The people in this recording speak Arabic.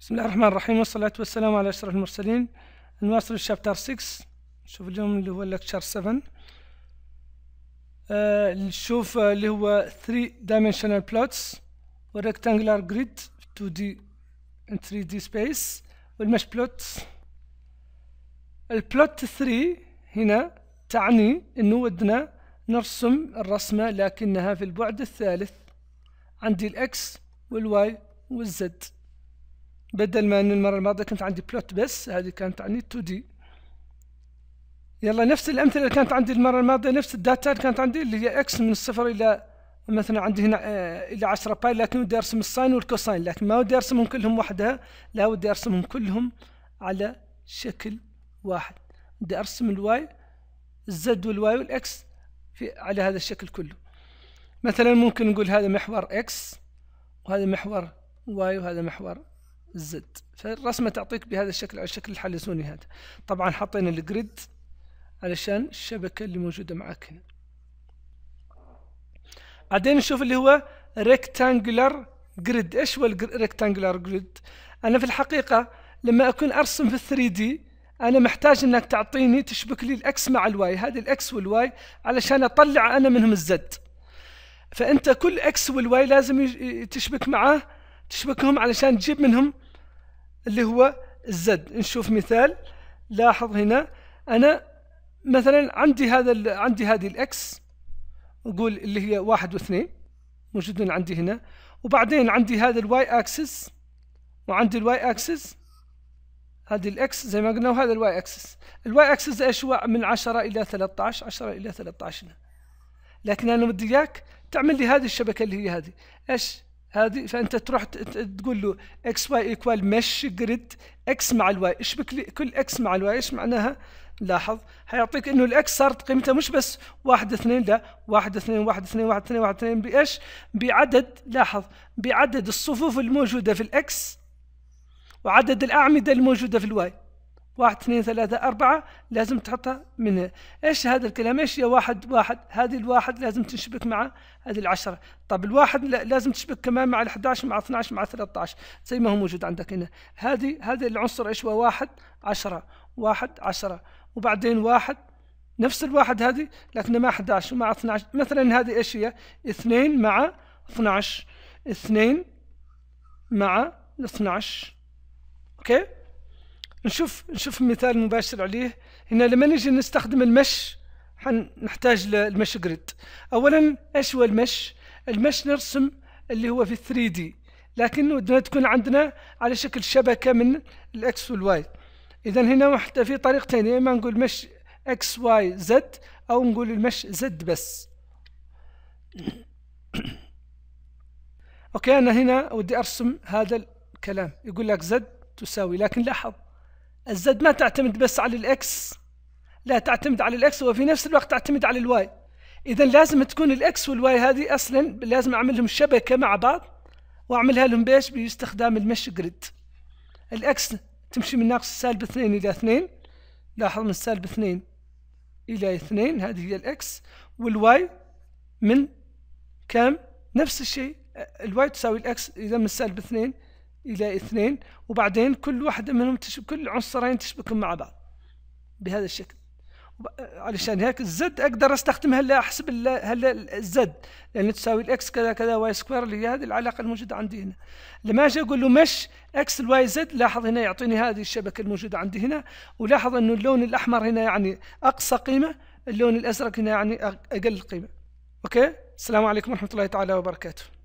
بسم الله الرحمن الرحيم والصلاة والسلام على أشرف المرسلين نواصل الشابتر 6 نشوف اليوم اللي هو لكتشر 7 آه نشوف آه، اللي هو 3 dimensional plots و rectangular grid 2D and 3D space والmesh plots البلوت 3 هنا تعني انه ودنا نرسم الرسمة لكنها في البعد الثالث عندي الاكس والواي والزد بدل ما ان المرة الماضية كانت عندي بلوت بس هذه كانت عندي 2 دي يلا نفس الامثلة اللي كانت عندي المرة الماضية نفس الداتا اللي كانت عندي اللي هي اكس من الصفر الى مثلا عندي هنا آه، الى 10 باي لكن ودي ارسم الساين والكوساين لكن ما ودي ارسمهم كلهم وحدها لا ودي ارسمهم كلهم على شكل واحد بدي ارسم الواي الزد والواي والاكس في على هذا الشكل كله مثلا ممكن نقول هذا محور اكس وهذا محور واي وهذا محور زد فالرسمة تعطيك بهذا الشكل على الشكل الحلزوني هذا طبعا حطينا الجريد علشان الشبكة اللي موجودة معك هنا بعدين نشوف اللي هو ريكتانجلر جريد ايش هو الريكتانجلر جريد انا في الحقيقة لما اكون ارسم في 3 دي انا محتاج انك تعطيني تشبك لي الاكس مع الواي هذه الاكس والواي علشان اطلع انا منهم الزد فانت كل اكس والواي لازم تشبك معاه تشبكهم علشان تجيب منهم اللي هو الزد نشوف مثال لاحظ هنا أنا مثلا عندي هذا عندي هذه الإكس نقول اللي هي واحد واثنين موجودين عندي هنا وبعدين عندي هذا الواي أكسس وعندي الواي أكسس هذه الاكس زي ما قلنا وهذا الواي اكسس الواي اكسس ايش هو من 10 الى 13 10 الى 13 هنا لكن انا بدي اياك تعمل لي هذه الشبكه اللي هي هذه ايش هذه فانت تروح تقول له اكس واي ايكوال مش جريد اكس مع الواي اشبك لي كل اكس مع الواي ايش معناها؟ لاحظ هيعطيك انه الاكس صارت قيمتها مش بس واحد اثنين لا واحد اثنين واحد اثنين واحد اثنين واحد اثنين بايش؟ بعدد لاحظ بعدد الصفوف الموجوده في الاكس وعدد الاعمده الموجوده في الواي واحد اثنين ثلاثة أربعة لازم تحطها من هنا إيش هذا الكلام إيش يا واحد واحد هذه الواحد لازم تشبك مع هذه العشرة طب الواحد لازم تشبك كمان مع ال11 مع 12 مع 13 زي ما هو موجود عندك هنا هذه هذا العنصر إيش هو واحد عشرة واحد عشرة وبعدين واحد نفس الواحد هذه لكن مع 11 ومع 12 مثلا هذه إيش هي اثنين مع 12 اثنين مع 12 أوكي نشوف نشوف مثال مباشر عليه هنا لما نجي نستخدم المش حنحتاج للمش جريد اولا ايش هو المش المش نرسم اللي هو في 3 دي لكن ودنا تكون عندنا على شكل شبكه من الاكس والواي اذا هنا حتى في طريقتين يا اما نقول مش اكس واي زد او نقول المش زد بس اوكي انا هنا ودي ارسم هذا الكلام يقول لك زد تساوي لكن لاحظ الزد ما تعتمد بس على الاكس لا تعتمد على الاكس وفي نفس الوقت تعتمد على الواي اذا لازم تكون الاكس والواي هذه اصلا لازم اعمل لهم شبكه مع بعض واعملها لهم بايش باستخدام المش جريد الاكس تمشي من ناقص سالب اثنين الى اثنين لاحظ من سالب اثنين الى اثنين هذه هي الاكس والواي من كام نفس الشيء الواي تساوي الاكس اذا من سالب اثنين الى اثنين وبعدين كل واحده منهم تشبك كل عنصرين تشبكهم مع بعض بهذا الشكل علشان هيك الزد اقدر استخدمها هلا احسب هلا الزد لان تساوي الاكس كذا كذا واي سكوير اللي هذه العلاقه الموجوده عندي هنا لما اجي اقول له مش اكس الواي زد لاحظ هنا يعطيني هذه الشبكه الموجوده عندي هنا ولاحظ انه اللون الاحمر هنا يعني اقصى قيمه اللون الازرق هنا يعني اقل قيمه اوكي السلام عليكم ورحمه الله تعالى وبركاته